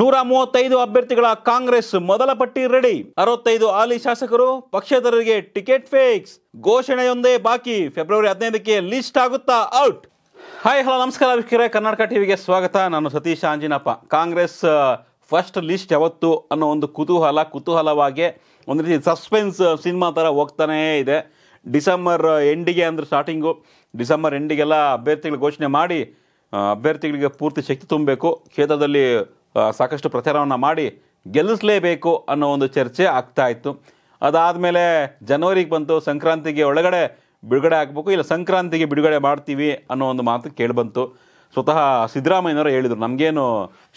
ನೂರ ಮೂವತ್ತೈದು ಅಭ್ಯರ್ಥಿಗಳ ಕಾಂಗ್ರೆಸ್ ಮೊದಲ ಪಟ್ಟಿ ರೆಡಿ ಅರವತ್ತೈದು ಹಾಲಿ ಶಾಸಕರು ಪಕ್ಷೇತರರಿಗೆ ಟಿಕೆಟ್ ಫಿಕ್ಸ್ ಘೋಷಣೆಯೊಂದೇ ಬಾಕಿ ಫೆಬ್ರವರಿ ಹದಿನೈದಕ್ಕೆ ಲಿಸ್ಟ್ ಆಗುತ್ತಾ ಔಟ್ ಹಾಯ್ ಹಲೋ ನಮಸ್ಕಾರ ವೀಕ್ಷಕರೇ ಕರ್ನಾಟಕ ಟಿವಿಗೆ ಸ್ವಾಗತ ನಾನು ಸತೀಶ್ ಆಂಜಿನಪ್ಪ ಕಾಂಗ್ರೆಸ್ ಫಸ್ಟ್ ಲಿಸ್ಟ್ ಯಾವತ್ತು ಅನ್ನೋ ಒಂದು ಕುತೂಹಲ ಕುತೂಹಲವಾಗಿ ಒಂದು ರೀತಿ ಸಸ್ಪೆನ್ಸ್ ಸಿನಿಮಾ ಥರ ಹೋಗ್ತಾನೇ ಇದೆ ಡಿಸೆಂಬರ್ ಎಂಡಿಗೆ ಅಂದರೆ ಸ್ಟಾರ್ಟಿಂಗು ಡಿಸೆಂಬರ್ ಎಂಡಿಗೆಲ್ಲ ಅಭ್ಯರ್ಥಿಗಳು ಘೋಷಣೆ ಮಾಡಿ ಅಭ್ಯರ್ಥಿಗಳಿಗೆ ಪೂರ್ತಿ ಶಕ್ತಿ ತುಂಬಬೇಕು ಕ್ಷೇತ್ರದಲ್ಲಿ ಸಾಕಷ್ಟು ಪ್ರಚಾರವನ್ನು ಮಾಡಿ ಗೆಲ್ಲಿಸಲೇಬೇಕು ಅನ್ನೋ ಒಂದು ಚರ್ಚೆ ಆಗ್ತಾ ಇತ್ತು ಅದಾದಮೇಲೆ ಜನವರಿಗೆ ಬಂತು ಸಂಕ್ರಾಂತಿಗೆ ಒಳಗಡೆ ಬಿಡುಗಡೆ ಆಗಬೇಕು ಇಲ್ಲ ಸಂಕ್ರಾಂತಿಗೆ ಬಿಡುಗಡೆ ಮಾಡ್ತೀವಿ ಅನ್ನೋ ಒಂದು ಮಾತು ಕೇಳಿಬಂತು ಸ್ವತಃ ಸಿದ್ದರಾಮಯ್ಯನವರು ಹೇಳಿದರು ನಮಗೇನು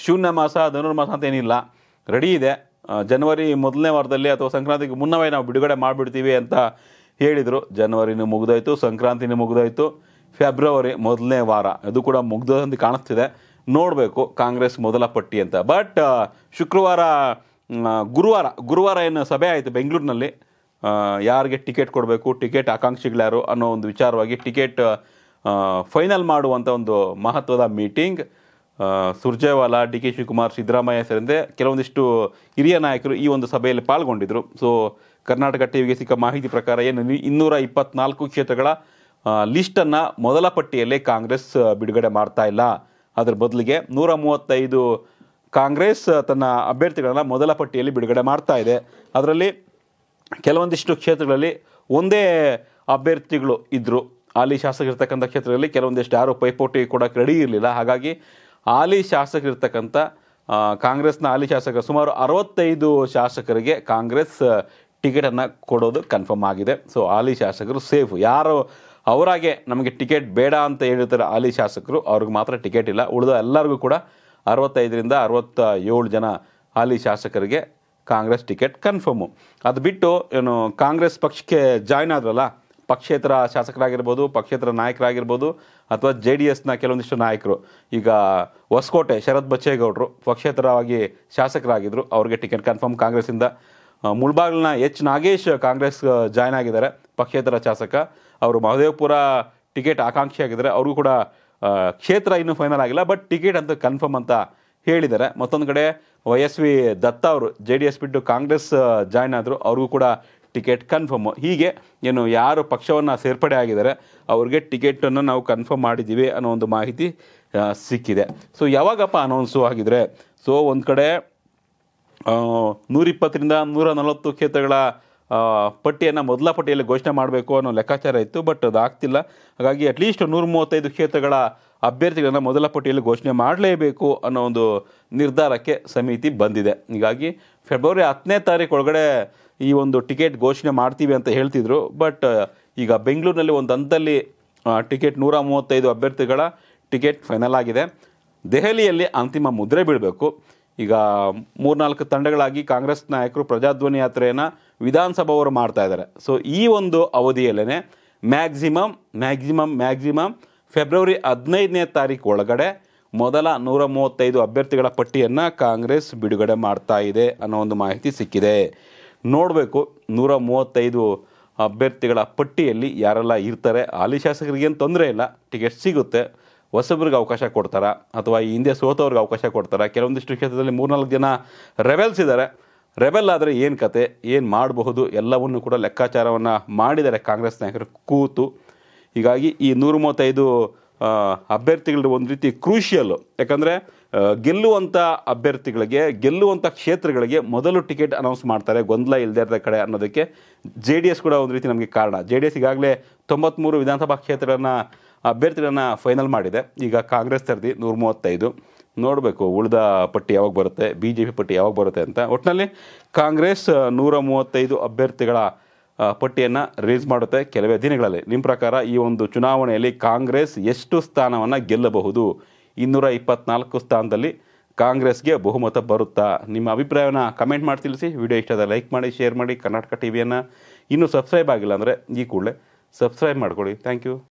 ಶೂನ್ಯ ಮಾಸ ಧನುರ್ಮಾಸ ಅಂತ ಏನಿಲ್ಲ ರೆಡಿ ಇದೆ ಜನವರಿ ಮೊದಲನೇ ವಾರದಲ್ಲಿ ಅಥವಾ ಸಂಕ್ರಾಂತಿಗೆ ಮುನ್ನವೇ ನಾವು ಬಿಡುಗಡೆ ಮಾಡಿಬಿಡ್ತೀವಿ ಅಂತ ಹೇಳಿದರು ಜನವರಿನೂ ಮುಗಿದೋಯ್ತು ಸಂಕ್ರಾಂತಿನೂ ಮುಗಿದೋಯ್ತು ಫೆಬ್ರವರಿ ಮೊದಲನೇ ವಾರ ಅದು ಕೂಡ ಮುಗ್ದಂತೆ ಕಾಣಿಸ್ತಿದೆ ನೋಡಬೇಕು ಕಾಂಗ್ರೆಸ್ ಮೊದಲ ಪಟ್ಟಿ ಅಂತ ಬಟ್ ಶುಕ್ರವಾರ ಗುರುವಾರ ಗುರುವಾರ ಏನು ಸಭೆ ಆಯಿತು ಬೆಂಗಳೂರಿನಲ್ಲಿ ಯಾರಿಗೆ ಟಿಕೆಟ್ ಕೊಡಬೇಕು ಟಿಕೆಟ್ ಆಕಾಂಕ್ಷಿಗಳ್ಯಾರು ಅನ್ನೋ ಒಂದು ವಿಚಾರವಾಗಿ ಟಿಕೆಟ್ ಫೈನಲ್ ಮಾಡುವಂಥ ಒಂದು ಮಹತ್ವದ meeting Surjewala D K Shivakumar Siddaramaiah ಸೇರಿದಂತೆ ಕೆಲವೊಂದಿಷ್ಟು ಹಿರಿಯ ನಾಯಕರು ಈ ಒಂದು ಸಭೆಯಲ್ಲಿ ಪಾಲ್ಗೊಂಡಿದ್ದರು ಸೊ ಕರ್ನಾಟಕ ಟಿ ವಿಗೆ ಸಿಕ್ಕ ಮಾಹಿತಿ ಪ್ರಕಾರ ಏನು ಇನ್ನೂರ ಇಪ್ಪತ್ನಾಲ್ಕು ಕ್ಷೇತ್ರಗಳ ಲಿಸ್ಟನ್ನು ಮೊದಲ ಪಟ್ಟಿಯಲ್ಲೇ ಕಾಂಗ್ರೆಸ್ ಬಿಡುಗಡೆ ಮಾಡ್ತಾ ಇಲ್ಲ ಅದರ ಬದಲಿಗೆ ನೂರ ಮೂವತ್ತೈದು ಕಾಂಗ್ರೆಸ್ ತನ್ನ ಅಭ್ಯರ್ಥಿಗಳನ್ನು ಮೊದಲ ಪಟ್ಟಿಯಲ್ಲಿ ಬಿಡುಗಡೆ ಮಾಡ್ತಾ ಇದೆ ಅದರಲ್ಲಿ ಕೆಲವೊಂದಿಷ್ಟು ಕ್ಷೇತ್ರಗಳಲ್ಲಿ ಒಂದೇ ಅಭ್ಯರ್ಥಿಗಳು ಇದ್ದರು ಹಾಲಿ ಶಾಸಕರಿರ್ತಕ್ಕಂಥ ಕ್ಷೇತ್ರಗಳಲ್ಲಿ ಕೆಲವೊಂದಿಷ್ಟು ಯಾರೂ ಪೈಪೋಟಿ ಕೊಡೋಕ್ಕೆ ರೆಡಿ ಇರಲಿಲ್ಲ ಹಾಗಾಗಿ ಹಾಲಿ ಶಾಸಕರಿರ್ತಕ್ಕಂಥ ಕಾಂಗ್ರೆಸ್ನ ಹಾಲಿ ಶಾಸಕರು ಸುಮಾರು ಅರವತ್ತೈದು ಶಾಸಕರಿಗೆ ಕಾಂಗ್ರೆಸ್ ಟಿಕೆಟನ್ನು ಕೊಡೋದು ಕನ್ಫರ್ಮ್ ಆಗಿದೆ ಸೊ ಹಾಲಿ ಶಾಸಕರು ಸೇಫ್ ಯಾರು ಅವರಾಗೆ ನಮಗೆ ಟಿಕೆಟ್ ಬೇಡ ಅಂತ ಹೇಳಿರ್ತಾರೆ ಹಾಲಿ ಶಾಸಕರು ಅವ್ರಿಗೆ ಮಾತ್ರ ಟಿಕೆಟ್ ಇಲ್ಲ ಉಳಿದ ಎಲ್ಲರಿಗೂ ಕೂಡ ಅರವತ್ತೈದರಿಂದ ಅರವತ್ತ ಏಳು ಜನ ಹಾಲಿ ಶಾಸಕರಿಗೆ ಕಾಂಗ್ರೆಸ್ ಟಿಕೆಟ್ ಕನ್ಫರ್ಮು ಅದು ಬಿಟ್ಟು ಏನು ಕಾಂಗ್ರೆಸ್ ಪಕ್ಷಕ್ಕೆ ಜಾಯ್ನ್ ಆದ್ರಲ್ಲ ಪಕ್ಷೇತರ ಶಾಸಕರಾಗಿರ್ಬೋದು ಪಕ್ಷೇತರ ನಾಯಕರಾಗಿರ್ಬೋದು ಅಥವಾ ಜೆ ಡಿ ಎಸ್ನ ಕೆಲವೊಂದಿಷ್ಟು ನಾಯಕರು ಈಗ ಹೊಸಕೋಟೆ ಶರತ್ ಬಚ್ಚೇಗೌಡರು ಪಕ್ಷೇತರವಾಗಿ ಶಾಸಕರಾಗಿದ್ದರು ಅವ್ರಿಗೆ ಟಿಕೆಟ್ ಕನ್ಫರ್ಮ್ ಕಾಂಗ್ರೆಸ್ಸಿಂದ ಮುಳ್ಬಾಗಿಲಿನ ಎಚ್ ನಾಗೇಶ್ ಕಾಂಗ್ರೆಸ್ ಜಾಯ್ನ್ ಆಗಿದ್ದಾರೆ ಪಕ್ಷೇತರ ಶಾಸಕ ಅವರು ಮಹದೇವಪುರ ಟಿಕೆಟ್ ಆಕಾಂಕ್ಷಿ ಆಗಿದ್ದಾರೆ ಅವ್ರಿಗೂ ಕೂಡ ಕ್ಷೇತ್ರ ಇನ್ನೂ ಫೈನಲ್ ಆಗಿಲ್ಲ ಬಟ್ ಟಿಕೆಟ್ ಅಂತ ಕನ್ಫರ್ಮ್ ಅಂತ ಹೇಳಿದ್ದಾರೆ ಮತ್ತೊಂದು ಕಡೆ ವೈ ಎಸ್ ವಿ ದತ್ತ ಅವರು ಜೆ ಡಿ ಎಸ್ ಬಿಟ್ಟು ಕಾಂಗ್ರೆಸ್ ಜಾಯ್ನ್ ಆದರು ಅವ್ರಿಗೂ ಕೂಡ ಟಿಕೆಟ್ ಕನ್ಫರ್ಮು ಹೀಗೆ ಏನು ಯಾರು ಪಕ್ಷವನ್ನು ಸೇರ್ಪಡೆ ಆಗಿದ್ದಾರೆ ಅವ್ರಿಗೆ ಟಿಕೆಟನ್ನು ನಾವು ಕನ್ಫರ್ಮ್ ಮಾಡಿದ್ದೀವಿ ಅನ್ನೋ ಒಂದು ಮಾಹಿತಿ ಸಿಕ್ಕಿದೆ ಸೊ ಯಾವಾಗಪ್ಪ ಅನೌನ್ಸು ಆಗಿದರೆ ಸೊ ಒಂದು ಕಡೆ ನೂರಿಪ್ಪತ್ತರಿಂದ ನೂರ ನಲವತ್ತು ಕ್ಷೇತ್ರಗಳ ಪಟ್ಟಿಯನ್ನು ಮೊದಲ ಪಟ್ಟಿಯಲ್ಲಿ ಘೋಷಣೆ ಮಾಡಬೇಕು ಅನ್ನೋ ಲೆಕ್ಕಾಚಾರ ಇತ್ತು ಬಟ್ ಅದು ಆಗ್ತಿಲ್ಲ ಹಾಗಾಗಿ ಅಟ್ಲೀಸ್ಟ್ ನೂರ ಮೂವತ್ತೈದು ಕ್ಷೇತ್ರಗಳ ಅಭ್ಯರ್ಥಿಗಳನ್ನು ಮೊದಲ ಪಟ್ಟಿಯಲ್ಲಿ ಘೋಷಣೆ ಮಾಡಲೇಬೇಕು ಅನ್ನೋ ಒಂದು ನಿರ್ಧಾರಕ್ಕೆ ಸಮಿತಿ ಬಂದಿದೆ ಹೀಗಾಗಿ ಫೆಬ್ರವರಿ ಹತ್ತನೇ ತಾರೀಕು ಒಳಗಡೆ ಈ ಒಂದು ಟಿಕೆಟ್ ಘೋಷಣೆ ಮಾಡ್ತೀವಿ ಅಂತ ಹೇಳ್ತಿದ್ರು ಬಟ್ ಈಗ ಬೆಂಗಳೂರಿನಲ್ಲಿ ಒಂದು ಹಂತದಲ್ಲಿ ಟಿಕೆಟ್ ನೂರ ಮೂವತ್ತೈದು ಅಭ್ಯರ್ಥಿಗಳ ಟಿಕೆಟ್ ಫೈನಲ್ ಆಗಿದೆ ದೆಹಲಿಯಲ್ಲಿ ಅಂತಿಮ ಮುದ್ರೆ ಬೀಳಬೇಕು ಈಗ ಮೂರ್ನಾಲ್ಕು ತಂಡಗಳಾಗಿ ಕಾಂಗ್ರೆಸ್ ನಾಯಕರು ಪ್ರಜಾಧ್ವನಿ ಯಾತ್ರೆಯನ್ನು ವಿಧಾನಸಭಾವರು ಮಾಡ್ತಾ ಇದ್ದಾರೆ ಸೊ ಈ ಒಂದು ಅವಧಿಯಲ್ಲೇ ಮ್ಯಾಕ್ಸಿಮಮ್ ಮ್ಯಾಕ್ಸಿಮಮ್ ಮ್ಯಾಕ್ಸಿಮಮ್ ಫೆಬ್ರವರಿ ಹದಿನೈದನೇ ತಾರೀಕು ಒಳಗಡೆ ಮೊದಲ ನೂರ ಮೂವತ್ತೈದು ಅಭ್ಯರ್ಥಿಗಳ ಪಟ್ಟಿಯನ್ನು ಕಾಂಗ್ರೆಸ್ ಬಿಡುಗಡೆ ಮಾಡ್ತಾ ಇದೆ ಅನ್ನೋ ಒಂದು ಮಾಹಿತಿ ಸಿಕ್ಕಿದೆ ನೋಡಬೇಕು ನೂರ ಮೂವತ್ತೈದು ಅಭ್ಯರ್ಥಿಗಳ ಪಟ್ಟಿಯಲ್ಲಿ ಯಾರೆಲ್ಲ ಇರ್ತಾರೆ ಹಾಲಿ ಶಾಸಕರಿಗೇನು ತೊಂದರೆ ಇಲ್ಲ ಟಿಕೆಟ್ ಸಿಗುತ್ತೆ ಹೊಸಬ್ರಿಗೆ ಅವಕಾಶ ಕೊಡ್ತಾರೆ ಅಥವಾ ಈ ಹಿಂದೆ ಸೋತವ್ರಿಗೆ ಅವಕಾಶ ಕೊಡ್ತಾರೆ ಕೆಲವೊಂದಿಷ್ಟು ಕ್ಷೇತ್ರದಲ್ಲಿ ಮೂರ್ನಾಲ್ಕು ಜನ ರೆಬೆಲ್ಸ್ ಇದ್ದಾರೆ ರೆಬೆಲ್ ಆದರೆ ಏನು ಕತೆ ಏನು ಮಾಡಬಹುದು ಎಲ್ಲವನ್ನು ಕೂಡ ಲೆಕ್ಕಾಚಾರವನ್ನು ಮಾಡಿದ್ದಾರೆ ಕಾಂಗ್ರೆಸ್ ನಾಯಕರು ಕೂತು ಹೀಗಾಗಿ ಈ ನೂರ ಮೂವತ್ತೈದು ಅಭ್ಯರ್ಥಿಗಳು ಒಂದು ರೀತಿ ಕ್ರೂಷಿಯಲ್ಲು ಯಾಕಂದರೆ ಗೆಲ್ಲುವಂಥ ಅಭ್ಯರ್ಥಿಗಳಿಗೆ ಗೆಲ್ಲುವಂಥ ಕ್ಷೇತ್ರಗಳಿಗೆ ಮೊದಲು ಟಿಕೆಟ್ ಅನೌನ್ಸ್ ಮಾಡ್ತಾರೆ ಗೊಂದಲ ಇಲ್ಲದೆ ಇರೋ ಕಡೆ ಅನ್ನೋದಕ್ಕೆ ಜೆ ಡಿ ಎಸ್ ಕೂಡ ಒಂದು ರೀತಿ ನಮಗೆ ಕಾರಣ ಜೆ ಡಿ ಎಸ್ ಈಗಾಗಲೇ ತೊಂಬತ್ತ್ಮೂರು ವಿಧಾನಸಭಾ ಕ್ಷೇತ್ರಗಳನ್ನು ಅಭ್ಯರ್ಥಿಗಳನ್ನು ಫೈನಲ್ ಮಾಡಿದೆ ಈಗ ಕಾಂಗ್ರೆಸ್ ತರದಿ ನೂರ ಮೂವತ್ತೈದು ನೋಡಬೇಕು ಉಳಿದ ಪಟ್ಟಿ ಯಾವಾಗ ಬರುತ್ತೆ ಬಿ ಜೆ ಪಿ ಪಟ್ಟಿ ಯಾವಾಗ ಬರುತ್ತೆ ಅಂತ ಒಟ್ಟಿನಲ್ಲಿ ಕಾಂಗ್ರೆಸ್ ನೂರ ಮೂವತ್ತೈದು ಅಭ್ಯರ್ಥಿಗಳ ಪಟ್ಟಿಯನ್ನು ರಿಲೀಸ್ ಮಾಡುತ್ತೆ ಕೆಲವೇ ದಿನಗಳಲ್ಲಿ ನಿಮ್ಮ ಪ್ರಕಾರ ಈ ಒಂದು ಚುನಾವಣೆಯಲ್ಲಿ ಕಾಂಗ್ರೆಸ್ ಎಷ್ಟು ಸ್ಥಾನವನ್ನು ಗೆಲ್ಲಬಹುದು ಇನ್ನೂರ ಇಪ್ಪತ್ನಾಲ್ಕು ಸ್ಥಾನದಲ್ಲಿ ಕಾಂಗ್ರೆಸ್ಗೆ ಬಹುಮತ ಬರುತ್ತಾ ನಿಮ್ಮ ಅಭಿಪ್ರಾಯವನ್ನು ಕಮೆಂಟ್ ಮಾಡಿ ತಿಳಿಸಿ ವಿಡಿಯೋ ಇಷ್ಟದ ಲೈಕ್ ಮಾಡಿ ಶೇರ್ ಮಾಡಿ ಕರ್ನಾಟಕ ವಿಯನ್ನು ಇನ್ನೂ ಸಬ್ಸ್ಕ್ರೈಬ್ ಆಗಿಲ್ಲ ಅಂದರೆ ಈ ಕೂಡಲೇ ಸಬ್ಸ್ಕ್ರೈಬ್ ಮಾಡ್ಕೊಳ್ಳಿ ಥ್ಯಾಂಕ್ ಯು